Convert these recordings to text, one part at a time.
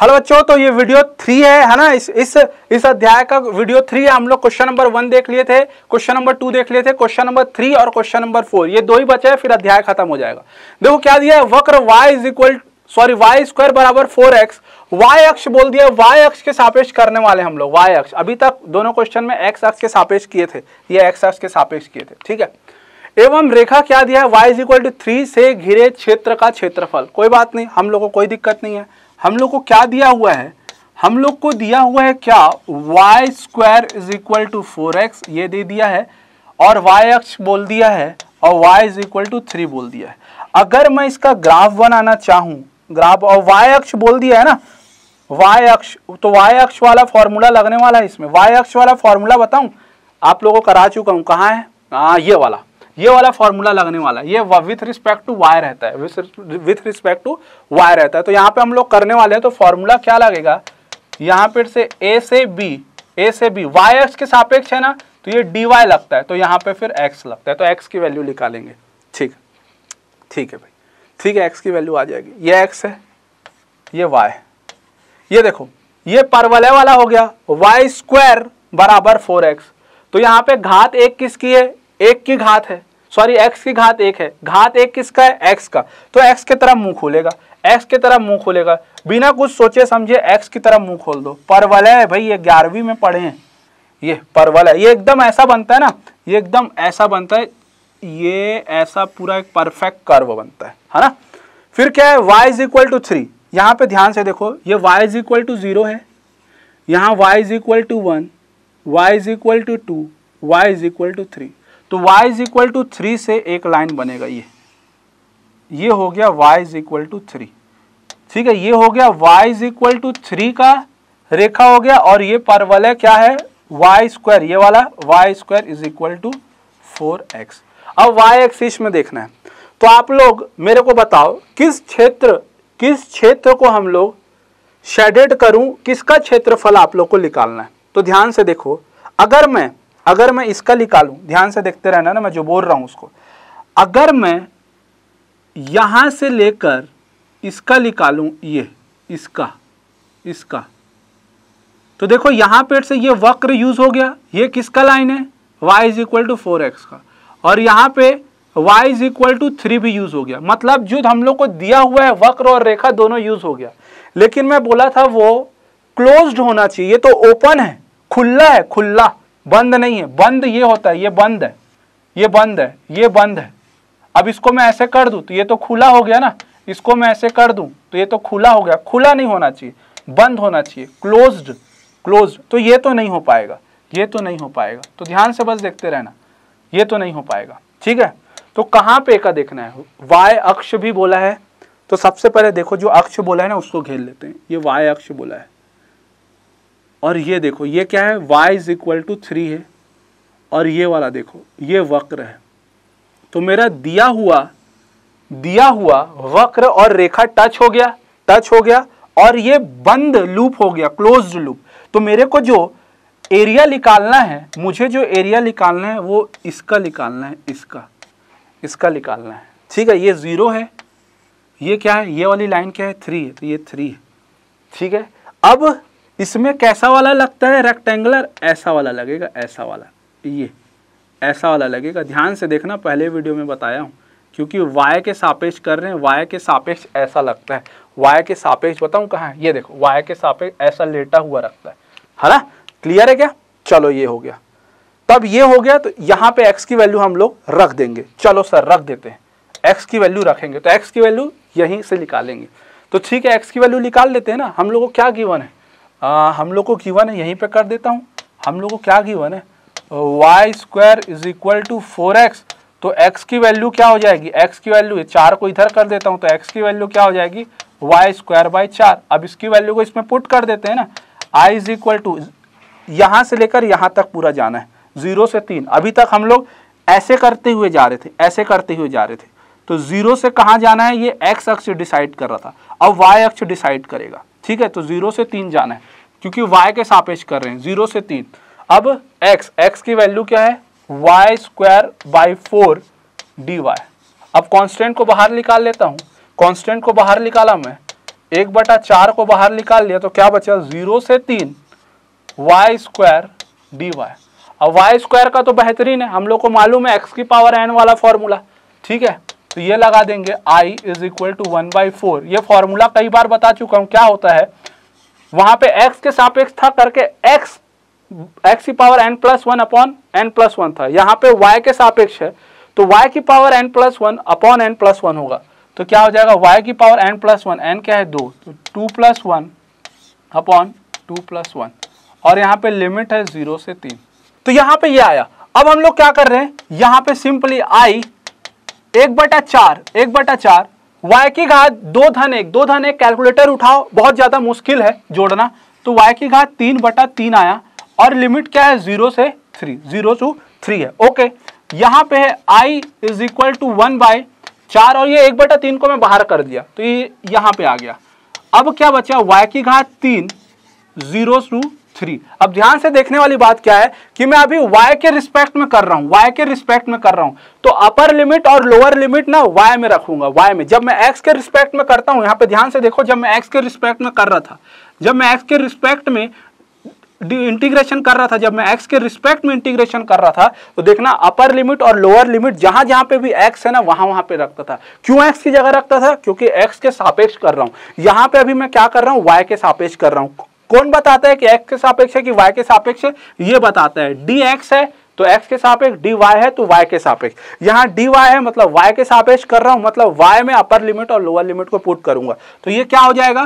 hello बच्चों तो ये वीडियो थ्री है है ना इस इस इस अध्याय का वीडियो थ्री है हम लोग क्वेश्चन नंबर वन देख लिए थे क्वेश्चन नंबर टू देख लिए थे क्वेश्चन नंबर थ्री और क्वेश्चन नंबर फोर ये दो ही बचे हैं फिर अध्याय खत्म हो जाएगा देखो क्या दिया है वक्र Y is equal sorry Y square बराबर फोर एक्स वाई अक्ष बोल दिया वाई अक्ष के सापेक्ष करने वाले हम लोग वाई अक्ष अभी तक दोनों क्वेश्चन में एक्स अक्ष के सापेक्ष किए थे ये एक्स अक्ष के सापेक्ष किए थे ठीक है एवं रेखा क्या दिया है y is equal to three से घिरे क्षेत्र का क्षेत्रफल कोई बात नहीं हम लोग को कोई दिक्कत नहीं है हम लोग को क्या दिया हुआ है हम लोग को दिया हुआ है क्या y square is equal to four x ये दे दिया है और वाई एक्स बोल दिया है और y is equal to three बोल दिया है अगर मैं इसका ग्राफ बनाना चाहूँ ग्राफ और वाई एक्स बोल दिया है ना वाई एक्स तो वाई एक्स वाला फॉर्मूला लगने वाला है इसमें वाई एक्स वाला फॉर्मूला बताऊँ आप लोगों को करा चुका हूँ कहाँ है हाँ ये वाला ये वाला फॉर्मूला लगने वाला है ये विथ रिस्पेक्ट टू वाई रहता है विथ रिस्पेक्ट टू वाई रहता है तो यहाँ पे हम लोग करने वाले हैं तो फॉर्मूला क्या लगेगा यहाँ पे से ए से बी ए से बी वाई एक्स के सापेक्ष है ना तो ये डी वाई लगता है तो यहाँ पे फिर एक्स लगता है तो एक्स की वैल्यू निकालेंगे ठीक ठीक है भाई ठीक है एक्स की वैल्यू आ जाएगी ये एक्स है ये वाई ये देखो ये परवलय वाला हो गया वाई स्क्वायर बराबर फोर एक्स तो यहाँ पे घात एक किसकी है एक की घात है सॉरी एक्स की घात एक है घात एक किसका है एक्स का तो एक्स की तरह मुंह खोलेगा एक्स की तरह मुंह खोलेगा बिना कुछ सोचे समझे एक्स की तरह मुंह खोल दो परवलय है भाई ये ग्यारहवीं में पढ़े हैं ये परवल है ये एकदम ऐसा बनता है ना ये एकदम ऐसा बनता है ये ऐसा पूरा एक परफेक्ट कर्व बनता है है ना फिर क्या है y is equal to three यहाँ पे ध्यान से देखो ये y is equal to zero है यहाँ y is equal to one y is equal to two y is equal to three तो y is equal to three से एक लाइन बनेगा ये ये हो गया y is equal to three ठीक है ये हो गया y is equal to three का रेखा हो गया और ये परवलय क्या है y स्क्वायर ये वाला y square is equal to four x अब y एक्सिस में देखना है तो आप लोग मेरे को बताओ किस क्षेत्र किस क्षेत्र को हम लोग शेडेड करूं किसका क्षेत्रफल आप लोग को निकालना है तो ध्यान से देखो अगर मैं अगर मैं इसका निकालू ध्यान से देखते रहना ना मैं जो बोल रहा हूं उसको अगर मैं यहां से लेकर इसका निकालू ये इसका इसका तो देखो यहां पेट से ये वक्र यूज हो गया ये किसका लाइन है y is equal to four x का और यहाँ पे y is equal to three भी यूज हो गया मतलब जो हम लोग को दिया हुआ है वक्र और रेखा दोनों यूज हो गया लेकिन मैं बोला था वो क्लोज्ड होना चाहिए तो ओपन है खुला है खुला बंद नहीं है बंद ये होता है ये बंद है ये बंद है ये बंद है अब इसको मैं ऐसे कर दूँ तो ये तो खुला हो गया ना इसको मैं ऐसे कर दूँ तो ये तो खुला हो गया खुला नहीं होना चाहिए बंद होना चाहिए क्लोज्ड क्लोज्ड तो ये तो नहीं हो पाएगा ये तो नहीं हो पाएगा तो ध्यान से बस देखते रहना ये तो नहीं हो पाएगा ठीक है तो कहाँ पे का देखना है वाय अक्ष भी बोला है तो सबसे पहले देखो जो अक्ष बोला है ना उसको घेर लेते हैं ये वाय अक्ष बोला है और ये देखो ये क्या है y is equal to three है और ये वाला देखो ये वक्र है तो मेरा दिया हुआ दिया हुआ वक्र और रेखा टच हो गया टच हो गया और ये बंद लूप हो गया क्लोज्ड लूप तो मेरे को जो एरिया निकालना है मुझे जो एरिया निकालना है वो इसका निकालना है इसका इसका निकालना है ठीक है ये ज़ीरो है ये क्या है ये वाली लाइन क्या है थ्री है तो ये थ्री है ठीक है अब इसमें कैसा वाला लगता है रेक्टेंगुलर ऐसा वाला लगेगा ऐसा वाला ये ऐसा वाला लगेगा ध्यान से देखना पहले वीडियो में बताया हूँ क्योंकि वाई के सापेक्ष कर रहे हैं वाई के सापेक्ष ऐसा लगता है वाई के सापेक्ष बताऊँ कहाँ है ये देखो वाई के सापेक्ष ऐसा लेटा हुआ रखता है है ना क्लियर है क्या चलो ये हो गया तब ये हो गया तो यहाँ पे x की वैल्यू हम लोग रख देंगे चलो सर रख देते हैं x की वैल्यू रखेंगे तो x की वैल्यू यहीं से निकालेंगे तो ठीक है x की वैल्यू निकाल लेते हैं ना हम लोग को क्या गिवन है आ, हम लोग को गिवन है यहीं पे कर देता हूँ हम लोग को क्या गिवन है y square is equal to four x तो x की वैल्यू क्या हो जाएगी x की वैल्यू चार को इधर कर देता हूँ तो x की वैल्यू क्या हो जाएगी वाई स्क्वायर बाई चार अब इसकी वैल्यू को इसमें पुट कर देते हैं ना i इज इक्वल टू यहाँ से लेकर यहाँ तक पूरा जाना है जीरो से तीन अभी तक हम लोग ऐसे करते हुए जा रहे थे ऐसे करते हुए जा रहे थे तो जीरो से कहाँ जाना है ये एक्स अक्ष डिसाइड कर रहा था अब वाई अक्ष डिसाइड करेगा ठीक है तो जीरो से तीन जाना है क्योंकि वाई के सापेक्ष कर रहे हैं जीरो से तीन अब एक्स एक्स की वैल्यू क्या है y square by four d y अब कांस्टेंट को बाहर निकाल लेता हूं कांस्टेंट को बाहर निकाला मैं एक बटा चार को बाहर निकाल लिया तो क्या बचा जीरो से तीन वाई स्क्वायर डी वाई अब वाई स्क्वायर का तो बेहतरीन है हम लोग को मालूम है एक्स की पावर एन वाला फॉर्मूला ठीक है तो ये लगा देंगे I is equal to one by four ये फॉर्मूला कई बार बता चुका हूं क्या होता है वहां पे x के सापेक्ष था करके x x की power n plus one upon n plus one था यहाँ पे y के सापेक्ष है तो y की power n plus one upon n plus one होगा तो क्या हो जाएगा y की power n plus one n क्या है दो तो two plus one upon two plus one और यहाँ पे लिमिट है जीरो से तीन तो यहाँ पे ये यह आया अब हम लोग क्या कर रहे हैं यहाँ पे सिंपली आई एक बटा चार एक बटा चार वाई की घात दो धन एक दो धन एक कैलकुलेटर उठाओ बहुत ज्यादा मुश्किल है जोड़ना तो वाई की घात तीन बटा तीन आया और लिमिट क्या है जीरो से थ्री जीरो टू थ्री है ओके यहाँ पे है I is equal to one by चार और ये एक बटा तीन को मैं बाहर कर दिया तो ये यहाँ पे आ गया अब क्या बचा वाई की घात तीन जीरो टू थ्री अब ध्यान से देखने वाली बात क्या है कि मैं अभी y के रिस्पेक्ट में कर रहा हूं y के रिस्पेक्ट में कर रहा हूं तो अपर लिमिट और लोअर लिमिट ना y में रखूंगा y में जब मैं x के रिस्पेक्ट में करता हूं यहां पे ध्यान से देखो जब मैं x के रिस्पेक्ट में कर रहा था जब मैं x के रिस्पेक्ट में इंटीग्रेशन कर रहा था जब मैं एक्स के रिस्पेक्ट में इंटीग्रेशन कर रहा था तो देखना अपर लिमिट और लोअर लिमिट जहां जहां पे भी एक्स है ना वहां वहां पे रखता था क्यों एक्स की जगह रखता था क्योंकि एक्स के सापेक्ष कर रहा हूं यहां पे अभी मैं क्या कर रहा हूं वाई के सापेक्ष कर रहा हूं कौन बताता है कि एक्स के सापेक्ष है कि वाई के सापेक्ष ये बताता है डी एक्स है तो x के सापेक्ष dy है तो y के सापेक्ष यहाँ dy है मतलब y के सापेक्ष कर रहा हूं मतलब y में अपर लिमिट और लोअर लिमिट को पुट करूंगा तो ये क्या हो जाएगा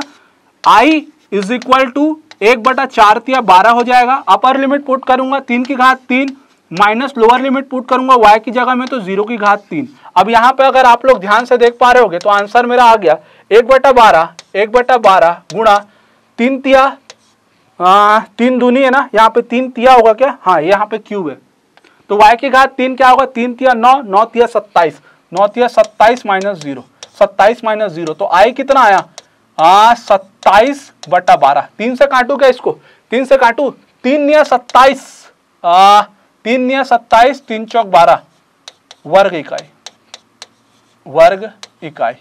i इज इक्वल टू एक बटा चार या बारह हो जाएगा अपर लिमिट पुट करूंगा तीन की घात तीन माइनस लोअर लिमिट पुट करूंगा y की जगह में तो जीरो की घात तीन अब यहाँ पे अगर आप लोग ध्यान से देख पा रहे होगे तो आंसर मेरा आ गया एक बटा बारह एक बटा बारह गुणा तीन तिया आ, तीन दूनी है ना यहाँ पे तीन तिया होगा क्या हाँ यहाँ पे क्यूब है तो वाई की घात तीन क्या होगा तीन तिया नौ नौ तिया सत्ताईस नौ तिया सत्ताईस माइनस जीरो सत्ताईस माइनस जीरो तो आई कितना आया आ, सत्ताईस बटा बारह तीन से काटू क्या इसको तीन से काटू तीन निया सत्ताईस तीन निया सत्ताईस तीन चौक बारह वर्ग इकाई वर्ग इकाई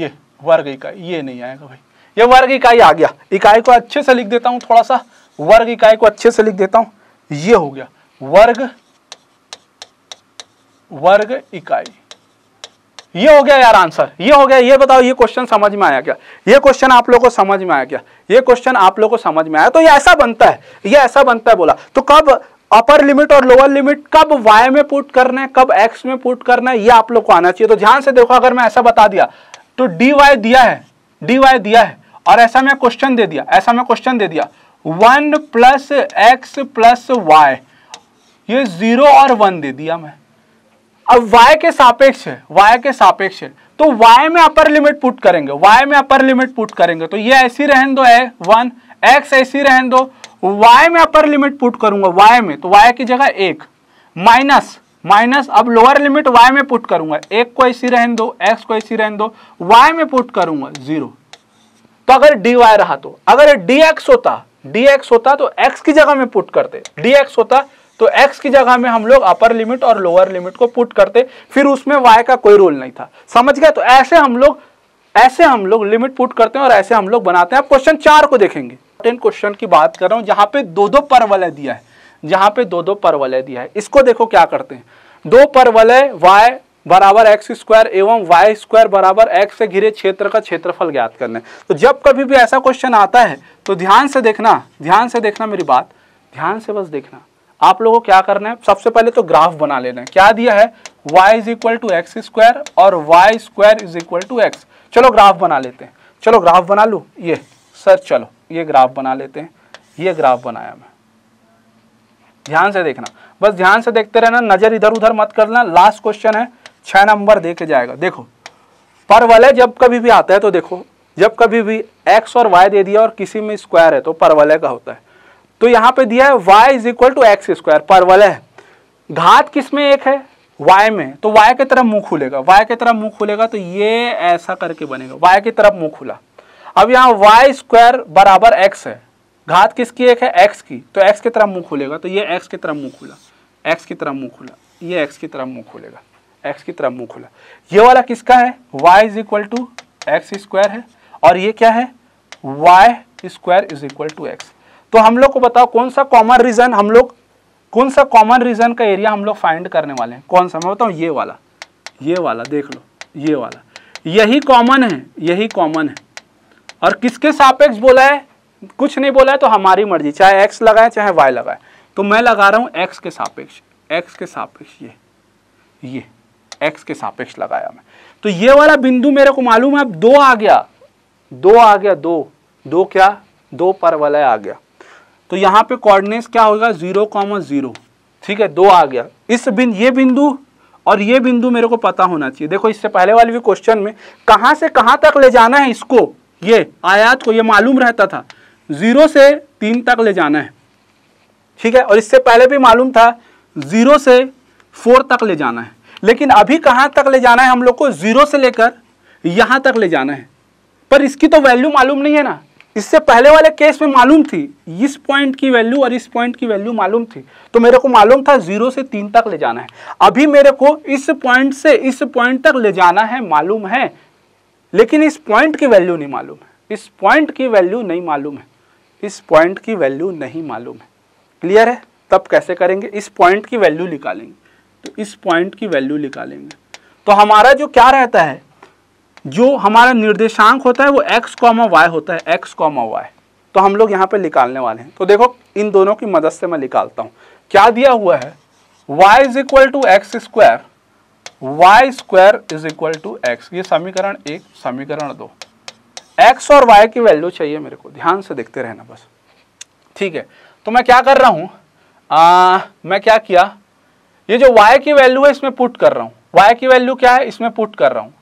ये वर्ग इकाई ये नहीं आएगा भाई यह वर्ग इकाई आ गया इकाई को अच्छे से लिख देता हूं थोड़ा सा वर्ग इकाई को अच्छे से लिख देता हूं ये हो गया वर्ग वर्ग इकाई ये हो गया यार आंसर ये हो गया ये बताओ ये क्वेश्चन समझ में आया क्या ये क्वेश्चन आप लोगों को समझ में आया क्या ये क्वेश्चन आप लोगों को समझ में आया तो ये ऐसा बनता है ये ऐसा बनता है बोला तो कब अपर लिमिट और लोअर लिमिट कब y में पुट करना है कब x में पुट करना है ये आप लोग को आना चाहिए तो ध्यान से देखो अगर मैं ऐसा बता दिया तो डी दिया है डी दिया है और ऐसा मैं क्वेश्चन दे दिया ऐसा मैं क्वेश्चन दे दिया one plus x plus y ये जीरो और वन दे दिया मैं अब y के सापेक्ष है y के सापेक्ष है तो y में अपर लिमिट पुट करेंगे y में अपर लिमिट पुट करेंगे तो ये ऐसी रहन दो है वन x ऐसी रहन दो y में अपर लिमिट पुट करूंगा y में तो y की जगह एक माइनस माइनस अब लोअर लिमिट y में पुट करूंगा एक को ऐसी रहन दो x को ऐसी रहन दो y में पुट करूंगा जीरो तो अगर डी वाई रहा तो अगर डी एक्स होता डी एक्स होता तो एक्स की जगह में पुट करते डी एक्स होता तो x की जगह में हम लोग अपर लिमिट और लोअर लिमिट को पुट करते फिर उसमें y का कोई रोल नहीं था समझ गया तो ऐसे हम लोग ऐसे हम लोग लिमिट पुट करते हैं और ऐसे हम लोग बनाते हैं अब क्वेश्चन चार को देखेंगे इंपॉर्टेंट क्वेश्चन की बात कर रहा हूं जहां पे दो दो परवलय दिया है जहां पे दो दो परवलय दिया है इसको देखो क्या करते हैं दो परवलय वाई बराबर एक्स स्क्वायर एवं वाई स्क्वायर बराबर एक्स से घिरे क्षेत्र का क्षेत्रफल ज्ञात करना है तो जब कभी भी ऐसा क्वेश्चन आता है तो ध्यान से देखना ध्यान से देखना मेरी बात ध्यान से बस देखना आप लोगों को क्या करना है सबसे पहले तो ग्राफ बना लेना है क्या दिया है y is equal to x square और y square is equal to x चलो ग्राफ बना लेते हैं चलो ग्राफ बना लू ये सर चलो ये ग्राफ बना लेते हैं ये ग्राफ बनाया मैं ध्यान से देखना बस ध्यान से देखते रहना नज़र इधर उधर मत करना लास्ट क्वेश्चन है छः नंबर देखे जाएगा देखो परवलय जब कभी भी आता है तो देखो जब कभी भी एक्स और वाई दे दिया और किसी में स्क्वायर है तो परवलय का होता है तो यहाँ पे दिया है y is equal to x square परवलय घात किस में एक है वाई में तो वाई की तरफ मुंह खुलेगा वाई की तरफ मुंह खुलेगा तो ये ऐसा करके बनेगा वाई की तरफ मुंह खुला अब यहाँ वाई स्क्वायर बराबर एक्स है घात किसकी एक है एक्स की तो एक्स की तरफ मुंह खुलेगा तो ये एक्स की तरफ मुंह खुला एक्स की तरफ मुंह खुला ये एक्स की तरफ मुंह खुलेगा एक्स की तरफ मुंह खुला ये वाला किसका है y is equal to x square है और ये क्या है y square is equal to x तो हम लोग को बताओ कौन सा कॉमन रीजन हम लोग कौन सा कॉमन रीजन का एरिया हम लोग फाइंड करने वाले हैं कौन सा मैं बताऊँ ये वाला ये वाला देख लो ये वाला यही कॉमन है यही कॉमन है और किसके सापेक्ष बोला है कुछ नहीं बोला है तो हमारी मर्जी चाहे एक्स लगाए चाहे वाई लगाए तो मैं लगा रहा हूँ एक्स के सापेक्ष एक्स के सापेक्ष ये ये एक्स के सापेक्ष लगाया मैं तो ये वाला बिंदु मेरे को मालूम है अब दो आ गया दो आ गया दो दो क्या दो पर वलय आ गया तो यहाँ पे कोऑर्डिनेट्स क्या होगा जीरो कॉमा जीरो ठीक है दो आ गया इस बिन ये बिंदु और ये बिंदु मेरे को पता होना चाहिए देखो इससे पहले वाले भी क्वेश्चन में कहाँ से कहाँ तक ले जाना है इसको ये आयात को ये मालूम रहता था जीरो से तीन तक ले जाना है ठीक है और इससे पहले भी मालूम था जीरो से फोर तक ले जाना है लेकिन अभी कहां तक ले जाना है हम लोग को ज़ीरो से लेकर यहां तक ले जाना है पर इसकी तो वैल्यू मालूम नहीं है ना इससे पहले वाले केस में मालूम थी इस पॉइंट की वैल्यू और इस पॉइंट की वैल्यू मालूम थी तो मेरे को मालूम था जीरो से तीन तक ले जाना है अभी मेरे को इस पॉइंट से इस पॉइंट तक ले जाना है मालूम है लेकिन इस पॉइंट की वैल्यू नहीं मालूम है इस पॉइंट की वैल्यू नहीं मालूम है इस पॉइंट की वैल्यू नहीं मालूम है क्लियर है तब कैसे करेंगे इस पॉइंट की वैल्यू निकालेंगे तो इस पॉइंट की वैल्यू निकालेंगे तो हमारा जो क्या रहता है जो हमारा निर्देशांक होता है वो एक्स कॉमा वाई होता है एक्स कॉमा वाई तो हम लोग यहाँ पे निकालने वाले हैं तो देखो इन दोनों की मदद से मैं निकालता हूँ क्या दिया हुआ है y is equal to x square y square is equal to x ये समीकरण एक समीकरण दो x और y की वैल्यू चाहिए मेरे को ध्यान से देखते रहना बस ठीक है तो मैं क्या कर रहा हूँ मैं क्या किया ये जो y की वैल्यू है इसमें पुट कर रहा हूँ y की वैल्यू क्या है इसमें पुट कर रहा हूँ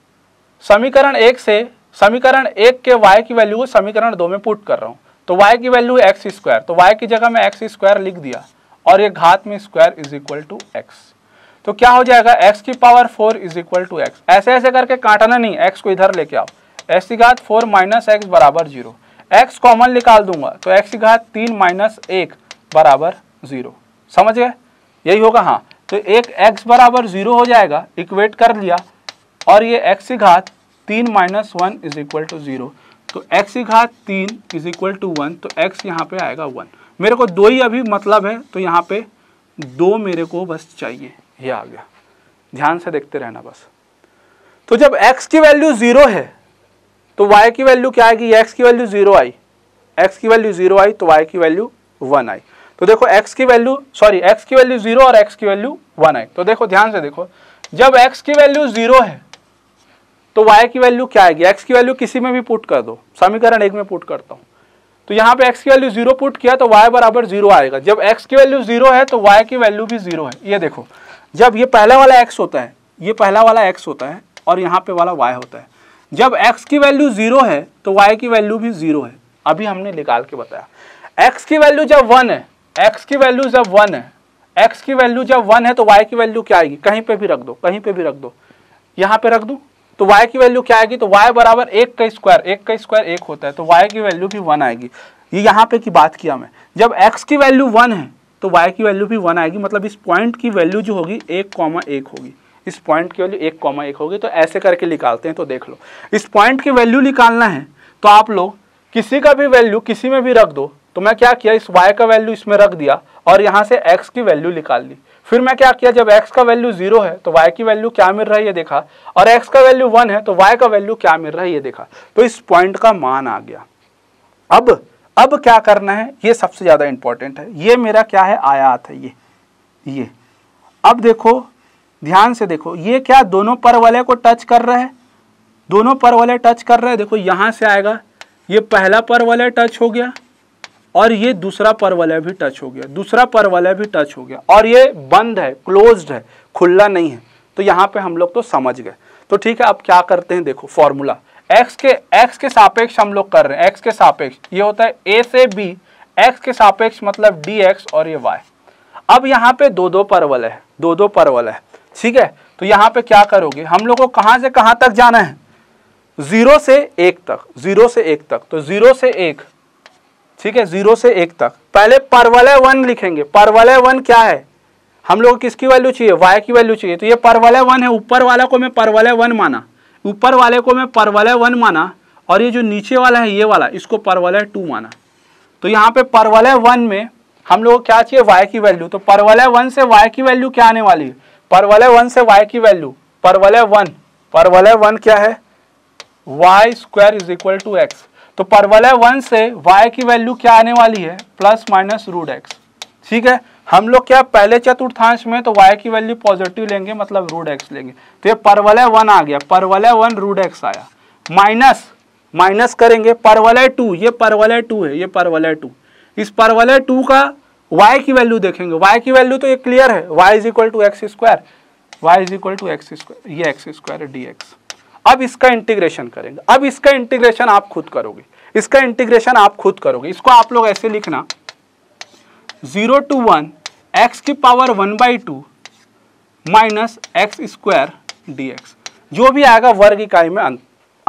समीकरण एक से समीकरण एक के y की वैल्यू को समीकरण दो में पुट कर रहा हूँ तो y की वैल्यू है एक्स स्क्वायर तो y की जगह मैं एक्स स्क्वायर लिख दिया और ये घात में square is equal to x तो क्या हो जाएगा एक्स की power four is equal to x ऐसे ऐसे करके काटना नहीं एक्स को इधर लेके आओ एक्स की घात फोर माइनस एक्स बराबर जीरो एक्स कॉमन निकाल दूंगा तो एक्स की घात तीन माइनस एक बराबर जीरो समझ गए यही होगा हाँ तो एक x बराबर जीरो हो जाएगा इक्वेट कर लिया और ये x की घात तीन minus one is equal to zero तो x की घात तीन इज इक्वल टू वन तो x यहाँ पे आएगा वन मेरे को दो ही अभी मतलब है तो यहाँ पे दो मेरे को बस चाहिए ये आ गया ध्यान से देखते रहना बस तो जब x की वैल्यू जीरो है तो y की वैल्यू क्या आएगी x की वैल्यू जीरो आई x की वैल्यू जीरो आई तो y की वैल्यू वन आई तो देखो x की वैल्यू सॉरी x की वैल्यू जीरो और x की वैल्यू वन आई तो देखो ध्यान से देखो जब x की वैल्यू जीरो है तो y की वैल्यू क्या आएगी x की वैल्यू किसी में भी पुट कर दो समीकरण एक में पुट करता हूँ तो यहाँ पे x की वैल्यू जीरो पुट किया तो y बराबर जीरो आएगा जब x की वैल्यू जीरो है तो y की वैल्यू भी जीरो है ये देखो जब ये पहला वाला x होता है ये पहला वाला x होता है और यहाँ पे वाला y होता है जब x की वैल्यू जीरो है तो y की वैल्यू भी जीरो है अभी हमने निकाल के बताया x की वैल्यू जब वन है एक्स की वैल्यू जब वन है एक्स की वैल्यू जब वन है तो वाई की वैल्यू क्या आएगी कहीं पे भी रख दो कहीं पे भी रख दो यहाँ पे रख दो तो y की वैल्यू क्या आएगी तो y बराबर एक का स्क्वायर एक का स्क्वायर एक होता है तो y की वैल्यू भी वन आएगी ये यहाँ पे की बात किया मैं जब x की वैल्यू वन है तो y की वैल्यू भी वन आएगी मतलब इस पॉइंट की वैल्यू जो होगी एक कॉमा एक होगी इस पॉइंट की वैल्यू एक कॉमा एक होगी तो ऐसे करके निकालते हैं तो देख लो इस पॉइंट की वैल्यू निकालना है तो आप लोग किसी का भी वैल्यू किसी में भी रख दो तो मैं क्या किया इस y का वैल्यू इसमें रख दिया और यहाँ से x की वैल्यू निकाल ली फिर मैं क्या किया जब x का वैल्यू जीरो है तो y की वैल्यू क्या मिल रहा है ये देखा और x का वैल्यू वन है तो y का वैल्यू क्या मिल रहा है ये देखा तो इस पॉइंट का मान आ गया अब अब क्या करना है ये सबसे ज़्यादा इंपॉर्टेंट है ये मेरा क्या है आयात है ये ये अब देखो ध्यान से देखो ये क्या दोनों पर वाले को टच कर रहा है दोनों पर वाले टच कर रहे हैं देखो यहाँ से आएगा ये पहला पर वाले टच हो गया और ये दूसरा परवलय भी टच हो गया दूसरा परवलय भी टच हो गया और ये बंद है क्लोज्ड है खुला नहीं है तो यहाँ पे हम लोग तो समझ गए तो ठीक है अब क्या करते हैं देखो फॉर्मूला एक्स के एक्स के सापेक्ष हम लोग कर रहे हैं एक्स के सापेक्ष ये होता है ए से बी एक्स के सापेक्ष मतलब डी एक्स और ये वाई अब यहाँ पे दो दो परवल है दो दो परवल है ठीक है तो यहाँ पे क्या करोगे हम लोग को कहाँ से कहाँ तक जाना है जीरो से एक तक जीरो से एक तक तो जीरो से एक ठीक है जीरो से एक तक पहले परवलय वन लिखेंगे परवलय वन क्या है हम लोग किसकी वैल्यू चाहिए वाई की वैल्यू चाहिए तो ये परवलय वन है ऊपर वाला को मैं परवलय वन माना ऊपर वाले को मैं परवलय वन माना और ये जो नीचे वाला है ये वाला इसको परवलय टू माना तो यहाँ पे परवलय वन में हम लोग क्या चाहिए वाई की वैल्यू तो परवलय वन से वाई की वैल्यू क्या आने वाली है परवलय वन से वाई की वैल्यू परवलय वन परवलय वन क्या है y square is equal to x तो परवलय वन से y की वैल्यू क्या आने वाली है प्लस माइनस रूट एक्स ठीक है हम लोग क्या पहले चतुर्थांश में तो y की वैल्यू पॉजिटिव लेंगे मतलब रूट एक्स लेंगे तो ये परवलय वन आ गया परवलय वन रूट एक्स आया माइनस माइनस करेंगे परवलय टू ये परवलय टू है ये परवलय टू इस परवलय टू का y की वैल्यू देखेंगे y की वैल्यू तो ये क्लियर है y is equal to x square y is equal to x square ये एक्स स्क्वायर डी एक्स अब इसका इंटीग्रेशन करेंगे अब इसका इंटीग्रेशन आप खुद करोगे इसका इंटीग्रेशन आप खुद करोगे इसको आप लोग ऐसे लिखना जीरो टू वन एक्स की power one by two minus x square d x जो भी आएगा वर्ग इकाई में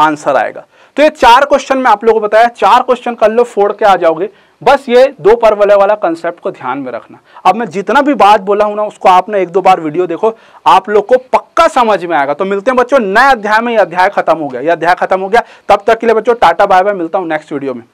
आंसर आएगा तो ये चार क्वेश्चन में आप लोगों को बताया चार क्वेश्चन कर लो फोड़ के आ जाओगे बस ये दो वाले वाला कंसेप्ट को ध्यान में रखना अब मैं जितना भी बात बोला हूँ ना उसको आपने एक दो बार वीडियो देखो आप लोग को पक्का समझ में आएगा तो मिलते हैं बच्चों नए अध्याय में ये अध्याय खत्म हो गया ये अध्याय खत्म हो गया तब तक के लिए बच्चों टाटा बाय बाय मिलता हूँ नेक्स्ट वीडियो में